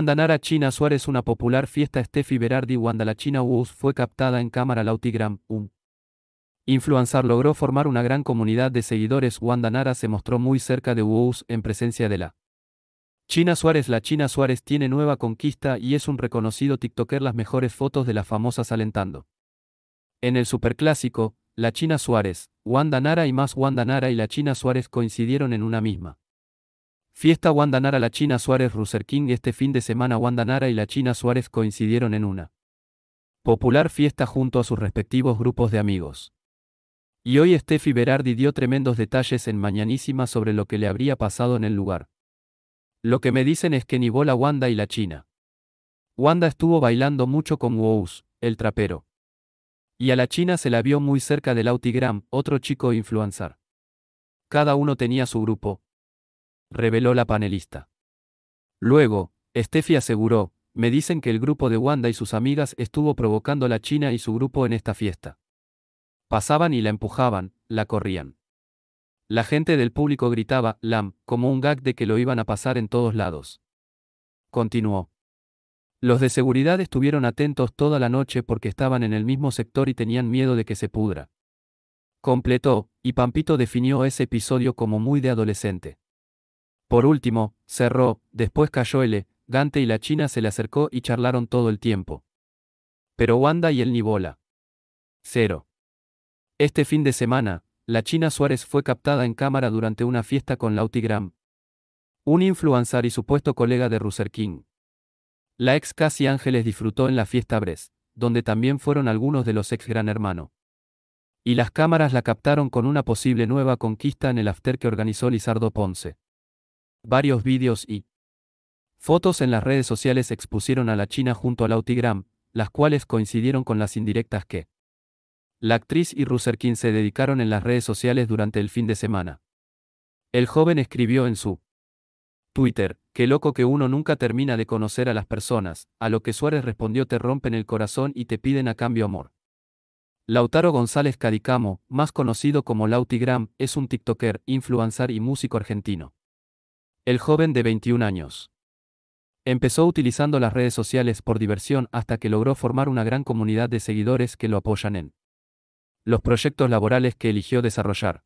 Nara China Suárez Una popular fiesta Steffi Berardi China Wus fue captada en cámara Lautigram. Un influencer logró formar una gran comunidad de seguidores. Nara se mostró muy cerca de Wus en presencia de la China Suárez. La China Suárez tiene nueva conquista y es un reconocido TikToker. Las mejores fotos de las famosas alentando. En el superclásico, la China Suárez, Nara y más Wanda Nara y la China Suárez coincidieron en una misma Fiesta Nara La China Suárez Ruser King Este fin de semana Wanda Nara y La China Suárez coincidieron en una popular fiesta junto a sus respectivos grupos de amigos. Y hoy Steffi Berardi dio tremendos detalles en Mañanísima sobre lo que le habría pasado en el lugar. Lo que me dicen es que ni bola Wanda y la China. Wanda estuvo bailando mucho con Wous, el trapero. Y a la China se la vio muy cerca del Autigram, otro chico influencer. Cada uno tenía su grupo, reveló la panelista. Luego, Steffi aseguró, me dicen que el grupo de Wanda y sus amigas estuvo provocando a la China y su grupo en esta fiesta. Pasaban y la empujaban, la corrían. La gente del público gritaba, Lam, como un gag de que lo iban a pasar en todos lados. Continuó. Los de seguridad estuvieron atentos toda la noche porque estaban en el mismo sector y tenían miedo de que se pudra. Completó, y Pampito definió ese episodio como muy de adolescente. Por último, cerró, después cayó L, Gante y la China se le acercó y charlaron todo el tiempo. Pero Wanda y él ni bola. Cero. Este fin de semana, la China Suárez fue captada en cámara durante una fiesta con Lautigram. Un influencer y supuesto colega de Ruser King. La ex Casi Ángeles disfrutó en la fiesta Bres, donde también fueron algunos de los ex Gran Hermano. Y las cámaras la captaron con una posible nueva conquista en el after que organizó Lizardo Ponce. Varios vídeos y fotos en las redes sociales expusieron a la China junto a Lautigram, las cuales coincidieron con las indirectas que la actriz y Ruserkin se dedicaron en las redes sociales durante el fin de semana. El joven escribió en su Twitter, qué loco que uno nunca termina de conocer a las personas, a lo que Suárez respondió te rompen el corazón y te piden a cambio amor. Lautaro González Cadicamo, más conocido como Lautigram, es un TikToker, influencer y músico argentino. El joven de 21 años. Empezó utilizando las redes sociales por diversión hasta que logró formar una gran comunidad de seguidores que lo apoyan en los proyectos laborales que eligió desarrollar.